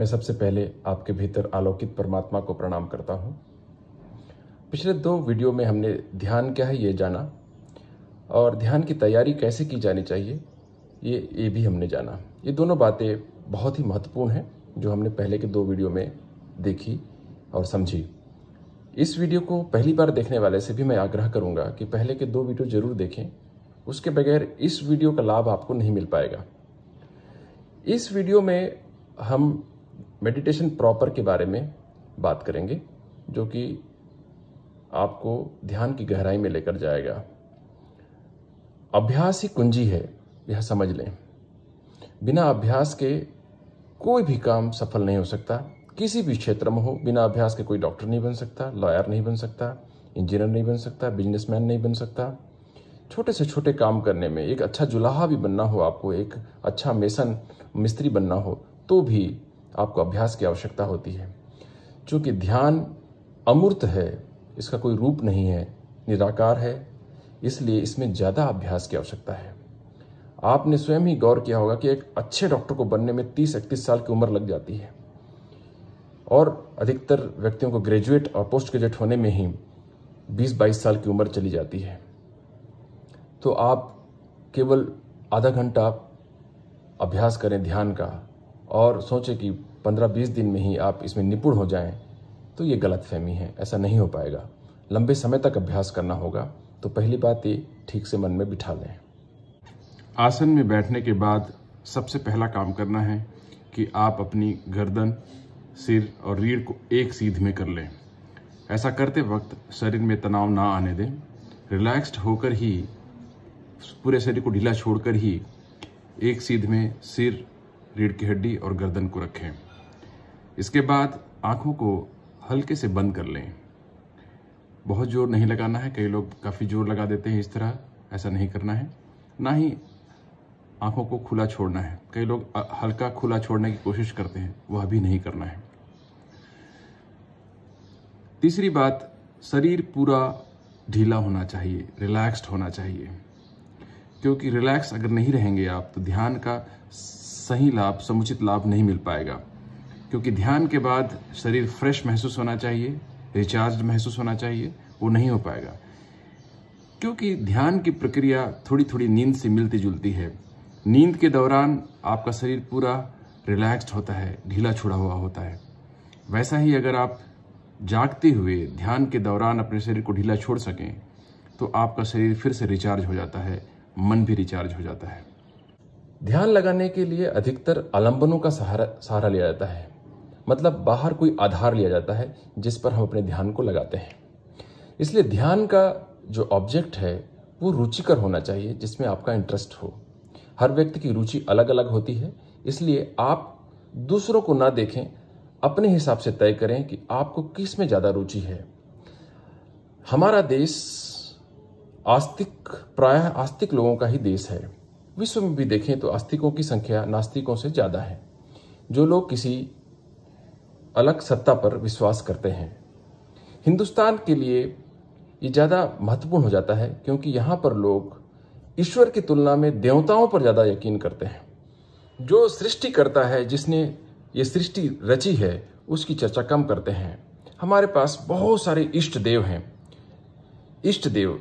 मैं सबसे पहले आपके भीतर आलोकित परमात्मा को प्रणाम करता हूँ पिछले दो वीडियो में हमने ध्यान क्या है ये जाना और ध्यान की तैयारी कैसे की जानी चाहिए ये ये भी हमने जाना ये दोनों बातें बहुत ही महत्वपूर्ण हैं जो हमने पहले के दो वीडियो में देखी और समझी इस वीडियो को पहली बार देखने वाले से भी मैं आग्रह करूंगा कि पहले के दो वीडियो जरूर देखें उसके बगैर इस वीडियो का लाभ आपको नहीं मिल पाएगा इस वीडियो में हम मेडिटेशन प्रॉपर के बारे में बात करेंगे जो कि आपको ध्यान की गहराई में लेकर जाएगा अभ्यास ही कुंजी है यह समझ लें बिना अभ्यास के कोई भी काम सफल नहीं हो सकता किसी भी क्षेत्र में हो बिना अभ्यास के कोई डॉक्टर नहीं बन सकता लॉयर नहीं बन सकता इंजीनियर नहीं बन सकता बिजनेसमैन नहीं बन सकता छोटे से छोटे काम करने में एक अच्छा जुलाहा भी बनना हो आपको एक अच्छा मेसन मिस्त्री बनना हो तो भी आपको अभ्यास की आवश्यकता होती है क्योंकि ध्यान अमूर्त है इसका कोई रूप नहीं है निराकार है इसलिए इसमें ज़्यादा अभ्यास की आवश्यकता है आपने स्वयं ही गौर किया होगा कि एक अच्छे डॉक्टर को बनने में तीस इकतीस साल की उम्र लग जाती है और अधिकतर व्यक्तियों को ग्रेजुएट और पोस्ट ग्रेजुएट होने में ही बीस बाईस साल की उम्र चली जाती है तो आप केवल आधा घंटा अभ्यास करें ध्यान का और सोचें कि पंद्रह बीस दिन में ही आप इसमें निपुण हो जाएं तो ये गलत फहमी है ऐसा नहीं हो पाएगा लंबे समय तक अभ्यास करना होगा तो पहली बात ये ठीक से मन में बिठा लें आसन में बैठने के बाद सबसे पहला काम करना है कि आप अपनी गर्दन सिर और रीढ़ को एक सीध में कर लें ऐसा करते वक्त शरीर में तनाव ना आने दें रिलैक्स्ड होकर ही पूरे शरीर को ढीला छोड़कर ही एक सीध में सिर रीढ़ की हड्डी और गर्दन को रखें इसके बाद आँखों को हल्के से बंद कर लें बहुत जोर नहीं लगाना है कई लोग काफ़ी जोर लगा देते हैं इस तरह ऐसा नहीं करना है ना ही आँखों को खुला छोड़ना है कई लोग हल्का खुला छोड़ने की कोशिश करते हैं वह भी नहीं करना है तीसरी बात शरीर पूरा ढीला होना चाहिए रिलैक्स्ड होना चाहिए क्योंकि रिलैक्स अगर नहीं रहेंगे आप तो ध्यान का सही लाभ समुचित लाभ नहीं मिल पाएगा क्योंकि ध्यान के बाद शरीर फ्रेश महसूस होना चाहिए रिचार्ज महसूस होना चाहिए वो नहीं हो पाएगा क्योंकि ध्यान की प्रक्रिया थोड़ी थोड़ी नींद से मिलती जुलती है नींद के दौरान आपका शरीर पूरा रिलैक्स्ड होता है ढीला छुड़ा हुआ होता है वैसा ही अगर आप जागते हुए ध्यान के दौरान अपने शरीर को ढीला छोड़ सकें तो आपका शरीर फिर से रिचार्ज हो जाता है मन भी रिचार्ज हो जाता है ध्यान लगाने के लिए अधिकतर आलंबनों का सहारा सहारा लिया जाता है मतलब बाहर कोई आधार लिया जाता है जिस पर हम अपने ध्यान को लगाते हैं इसलिए ध्यान का जो ऑब्जेक्ट है वो रुचिकर होना चाहिए जिसमें आपका इंटरेस्ट हो हर व्यक्ति की रुचि अलग अलग होती है इसलिए आप दूसरों को ना देखें अपने हिसाब से तय करें कि आपको किस में ज़्यादा रुचि है हमारा देश आस्तिक प्रायः आस्तिक लोगों का ही देश है विश्व में भी देखें तो आस्तिकों की संख्या नास्तिकों से ज़्यादा है जो लोग किसी अलग सत्ता पर विश्वास करते हैं हिंदुस्तान के लिए ये ज़्यादा महत्वपूर्ण हो जाता है क्योंकि यहाँ पर लोग ईश्वर की तुलना में देवताओं पर ज़्यादा यकीन करते हैं जो सृष्टि करता है जिसने ये सृष्टि रची है उसकी चर्चा कम करते हैं हमारे पास बहुत सारे इष्ट देव हैं इष्ट देव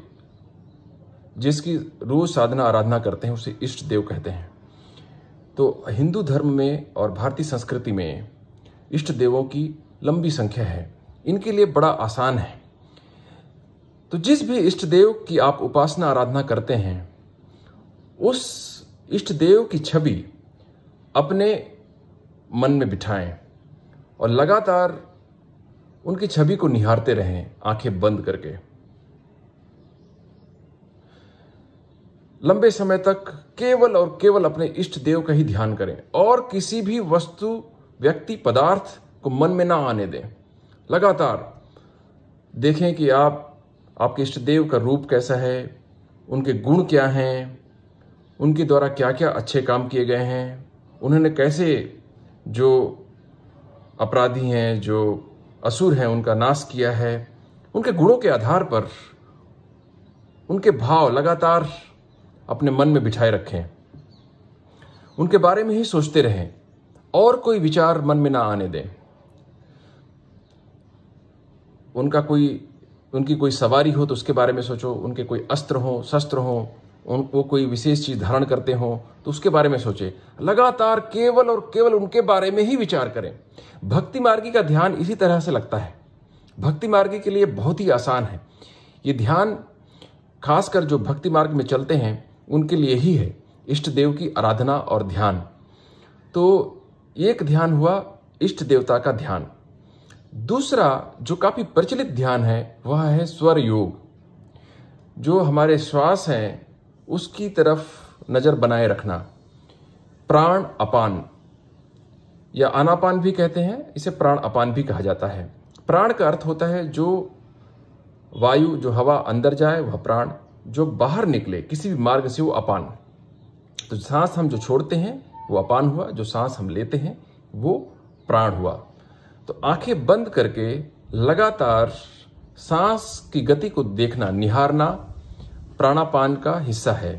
जिसकी रोज साधना आराधना करते हैं उसे इष्ट देव कहते हैं तो हिंदू धर्म में और भारतीय संस्कृति में इष्ट देवों की लंबी संख्या है इनके लिए बड़ा आसान है तो जिस भी इष्ट देव की आप उपासना आराधना करते हैं उस इष्ट देव की छवि अपने मन में बिठाएं और लगातार उनकी छवि को निहारते रहें आंखें बंद करके लंबे समय तक केवल और केवल अपने इष्ट देव का ही ध्यान करें और किसी भी वस्तु व्यक्ति पदार्थ को मन में ना आने दें लगातार देखें कि आप आपके इष्ट देव का रूप कैसा है उनके गुण क्या हैं उनके द्वारा क्या क्या अच्छे काम किए गए हैं उन्होंने कैसे जो अपराधी हैं जो असुर हैं उनका नाश किया है उनके गुणों के आधार पर उनके भाव लगातार अपने मन में बिठाए रखें उनके बारे में ही सोचते रहें और कोई विचार मन में ना आने दें उनका कोई उनकी कोई सवारी हो तो उसके बारे में सोचो उनके कोई अस्त्र हो शस्त्र हो उन वो कोई विशेष चीज धारण करते हो तो उसके बारे में सोचे लगातार केवल और केवल उनके बारे में ही विचार करें भक्ति मार्गी का ध्यान इसी तरह से लगता है भक्ति मार्गी के लिए बहुत ही आसान है ये ध्यान खासकर जो भक्ति मार्ग में चलते हैं उनके लिए ही है इष्ट देव की आराधना और ध्यान तो एक ध्यान हुआ इष्ट देवता का ध्यान दूसरा जो काफ़ी प्रचलित ध्यान है वह है स्वर योग जो हमारे श्वास हैं उसकी तरफ नज़र बनाए रखना प्राण अपान या अनापान भी कहते हैं इसे प्राण अपान भी कहा जाता है प्राण का अर्थ होता है जो वायु जो हवा अंदर जाए वह प्राण जो बाहर निकले किसी भी मार्ग से वो अपान तो सांस हम जो छोड़ते हैं वो अपान हुआ जो सांस हम लेते हैं वो प्राण हुआ तो आंखें बंद करके लगातार सांस की गति को देखना निहारना प्राणापान का हिस्सा है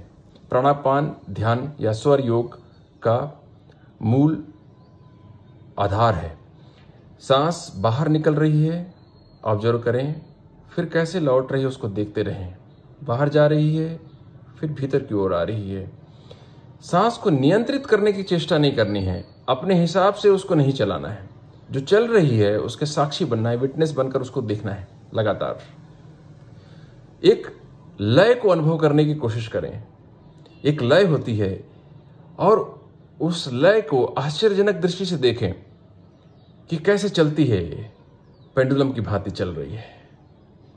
प्राणापान ध्यान या स्वर योग का मूल आधार है सांस बाहर निकल रही है ऑब्जर्व करें फिर कैसे लौट रही है उसको देखते रहें बाहर जा रही है फिर भीतर की ओर आ रही है सांस को नियंत्रित करने की चेष्टा नहीं करनी है अपने हिसाब से उसको नहीं चलाना है जो चल रही है उसके साक्षी बनना है विटनेस बनकर उसको देखना है लगातार एक लय को अनुभव करने की कोशिश करें एक लय होती है और उस लय को आश्चर्यजनक दृष्टि से देखें कि कैसे चलती है पेंडुलम की भांति चल रही है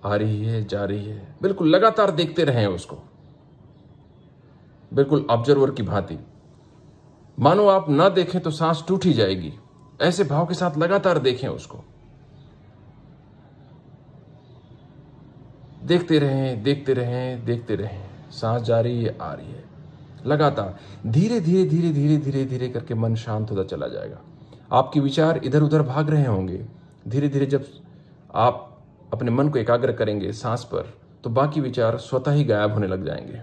आ रही है जा रही है बिल्कुल लगातार देखते रहे उसको बिल्कुल ऑब्जर्वर की भांति मानो आप ना देखें तो सांस टूट ही जाएगी ऐसे भाव के साथ लगातार देखें उसको देखते रहें देखते रहें देखते रहें सांस जा रही है आ रही है लगातार धीरे धीरे धीरे धीरे धीरे धीरे करके मन शांत होता चला जाएगा आपके विचार इधर उधर भाग रहे होंगे धीरे धीरे जब आप अपने मन को एकाग्र करेंगे सांस पर तो बाकी विचार स्वतः ही गायब होने लग जाएंगे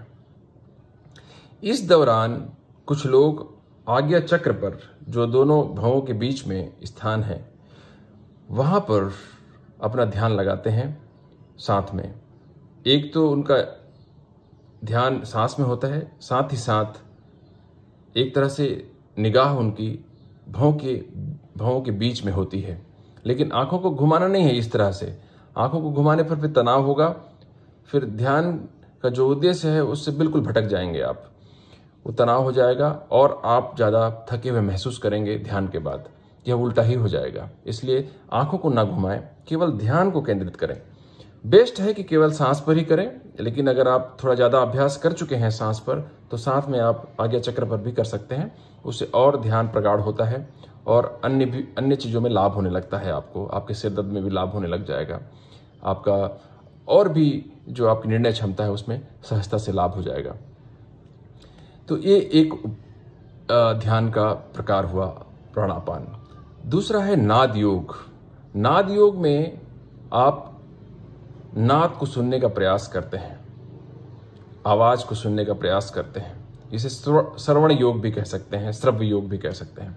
इस दौरान कुछ लोग आज्ञा चक्र पर जो दोनों भवों के बीच में स्थान है वहां पर अपना ध्यान लगाते हैं साथ में एक तो उनका ध्यान सांस में होता है साथ ही साथ एक तरह से निगाह उनकी भवों के भवों के बीच में होती है लेकिन आंखों को घुमाना नहीं है इस तरह से आंखों को घुमाने पर फिर तनाव होगा फिर ध्यान का जो उद्देश्य है उससे बिल्कुल भटक जाएंगे आप वो तनाव हो जाएगा और आप ज़्यादा थके हुए महसूस करेंगे ध्यान के बाद यह उल्टा ही हो जाएगा इसलिए आंखों को ना घुमाएं केवल ध्यान को केंद्रित करें बेस्ट है कि केवल सांस पर ही करें लेकिन अगर आप थोड़ा ज़्यादा अभ्यास कर चुके हैं सांस पर तो साथ में आप आज्ञा चक्र पर भी कर सकते हैं उससे और ध्यान प्रगाढ़ होता है और अन्य भी अन्य चीज़ों में लाभ होने लगता है आपको आपके सिर दर्द में भी लाभ होने लग जाएगा आपका और भी जो आपकी निर्णय क्षमता है उसमें सहजता से लाभ हो जाएगा तो ये एक ध्यान का प्रकार हुआ प्राणापान दूसरा है नाद योग नाद योग में आप नाद को सुनने का प्रयास करते हैं आवाज़ को सुनने का प्रयास करते हैं इसे श्रवण योग भी कह सकते हैं श्रव्य योग भी कह सकते हैं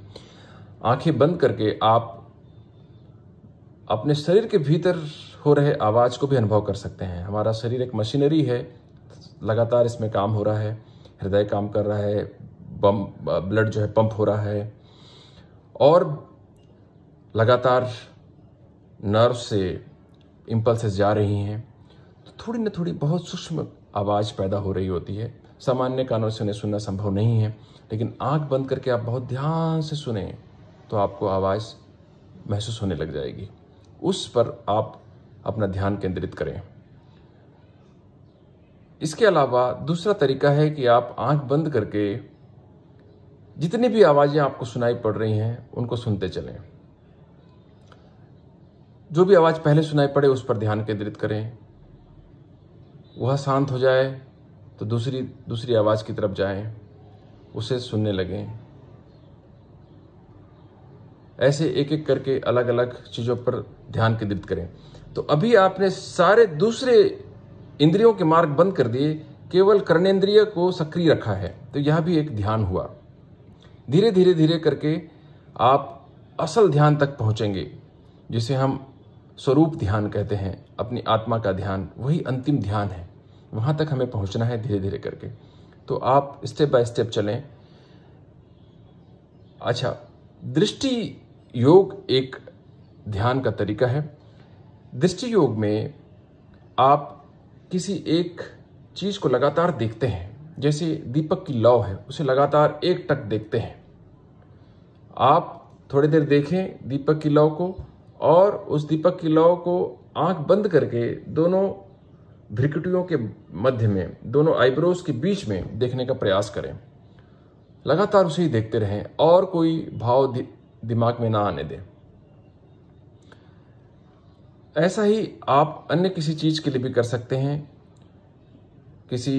आंखें बंद करके आप अपने शरीर के भीतर हो रहे आवाज़ को भी अनुभव कर सकते हैं हमारा शरीर एक मशीनरी है लगातार इसमें काम हो रहा है हृदय काम कर रहा है बम ब्लड जो है पंप हो रहा है और लगातार नर्व से इम्पल्सेस जा रही हैं तो थोड़ी ना थोड़ी बहुत सूक्ष्म आवाज़ पैदा हो रही होती है सामान्य कानों से उन्हें सुनना संभव नहीं है लेकिन आंख बंद करके आप बहुत ध्यान से सुने तो आपको आवाज़ महसूस होने लग जाएगी उस पर आप अपना ध्यान केंद्रित करें इसके अलावा दूसरा तरीका है कि आप आंख बंद करके जितनी भी आवाज़ें आपको सुनाई पड़ रही हैं उनको सुनते चलें जो भी आवाज़ पहले सुनाई पड़े उस पर ध्यान केंद्रित करें वह शांत हो जाए तो दूसरी दूसरी आवाज़ की तरफ जाएं, उसे सुनने लगें ऐसे एक एक करके अलग अलग चीज़ों पर ध्यान केंद्रित करें तो अभी आपने सारे दूसरे इंद्रियों के मार्ग बंद कर दिए केवल कर्णेन्द्रिय को सक्रिय रखा है तो यह भी एक ध्यान हुआ धीरे धीरे धीरे करके आप असल ध्यान तक पहुंचेंगे जिसे हम स्वरूप ध्यान कहते हैं अपनी आत्मा का ध्यान वही अंतिम ध्यान है वहां तक हमें पहुंचना है धीरे धीरे करके तो आप स्टेप बाय स्टेप चलें अच्छा दृष्टि योग एक ध्यान का तरीका है दृष्टि योग में आप किसी एक चीज़ को लगातार देखते हैं जैसे दीपक की लौ है उसे लगातार एक टक देखते हैं आप थोड़ी देर देखें दीपक की लौ को और उस दीपक की लौ को आंख बंद करके दोनों भ्रिकटियों के मध्य में दोनों आईब्रोज के बीच में देखने का प्रयास करें लगातार उसे ही देखते रहें और कोई भाव दिमाग में ना आने दें ऐसा ही आप अन्य किसी चीज़ के लिए भी कर सकते हैं किसी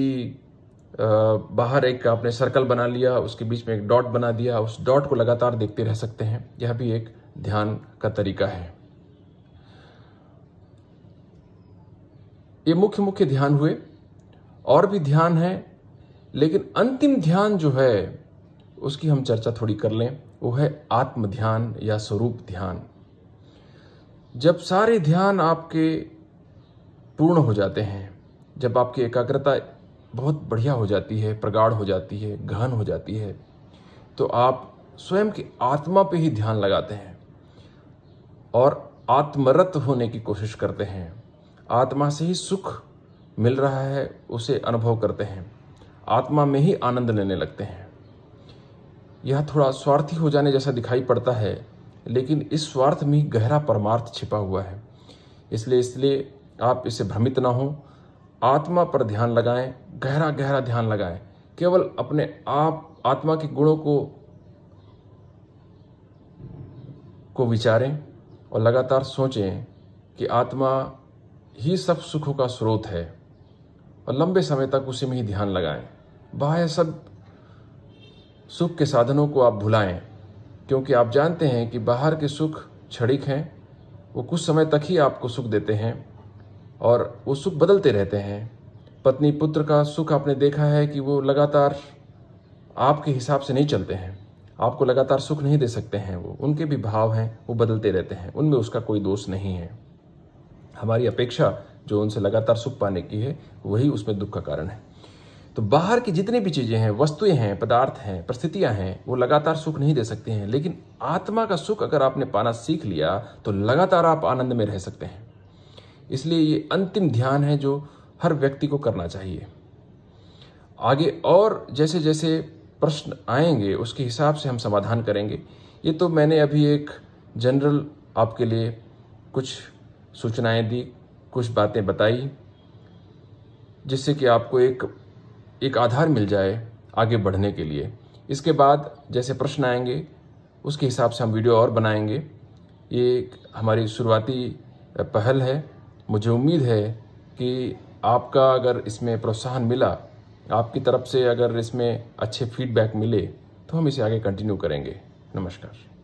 बाहर एक आपने सर्कल बना लिया उसके बीच में एक डॉट बना दिया उस डॉट को लगातार देखते रह सकते हैं यह भी एक ध्यान का तरीका है ये मुख्य मुख्य ध्यान हुए और भी ध्यान है लेकिन अंतिम ध्यान जो है उसकी हम चर्चा थोड़ी कर लें वो है आत्म ध्यान या स्वरूप ध्यान जब सारे ध्यान आपके पूर्ण हो जाते हैं जब आपकी एकाग्रता बहुत बढ़िया हो जाती है प्रगाढ़ हो जाती है गहन हो जाती है तो आप स्वयं की आत्मा पे ही ध्यान लगाते हैं और आत्मरत होने की कोशिश करते हैं आत्मा से ही सुख मिल रहा है उसे अनुभव करते हैं आत्मा में ही आनंद लेने लगते हैं यह थोड़ा स्वार्थी हो जाने जैसा दिखाई पड़ता है लेकिन इस स्वार्थ में गहरा परमार्थ छिपा हुआ है इसलिए इसलिए आप इसे भ्रमित ना हो आत्मा पर ध्यान लगाएं गहरा गहरा ध्यान लगाएं केवल अपने आप आत्मा के गुणों को को विचारें और लगातार सोचें कि आत्मा ही सब सुखों का स्रोत है और लंबे समय तक उसी में ही ध्यान लगाएं बाह्य सब सुख के साधनों को आप भुलाएं क्योंकि आप जानते हैं कि बाहर के सुख क्षणिक हैं वो कुछ समय तक ही आपको सुख देते हैं और वो सुख बदलते रहते हैं पत्नी पुत्र का सुख आपने देखा है कि वो लगातार आपके हिसाब से नहीं चलते हैं आपको लगातार सुख नहीं दे सकते हैं वो उनके भी भाव हैं वो बदलते रहते हैं उनमें उसका कोई दोष नहीं है हमारी अपेक्षा जो उनसे लगातार सुख पाने की है वही उसमें दुख का कारण है तो बाहर की जितनी भी चीज़ें हैं वस्तुएं हैं पदार्थ हैं परिस्थितियां हैं वो लगातार सुख नहीं दे सकते हैं लेकिन आत्मा का सुख अगर आपने पाना सीख लिया तो लगातार आप आनंद में रह सकते हैं इसलिए ये अंतिम ध्यान है जो हर व्यक्ति को करना चाहिए आगे और जैसे जैसे प्रश्न आएंगे उसके हिसाब से हम समाधान करेंगे ये तो मैंने अभी एक जनरल आपके लिए कुछ सूचनाएं दी कुछ बातें बताई जिससे कि आपको एक एक आधार मिल जाए आगे बढ़ने के लिए इसके बाद जैसे प्रश्न आएंगे उसके हिसाब से हम वीडियो और बनाएंगे ये हमारी शुरुआती पहल है मुझे उम्मीद है कि आपका अगर इसमें प्रोत्साहन मिला आपकी तरफ से अगर इसमें अच्छे फीडबैक मिले तो हम इसे आगे कंटिन्यू करेंगे नमस्कार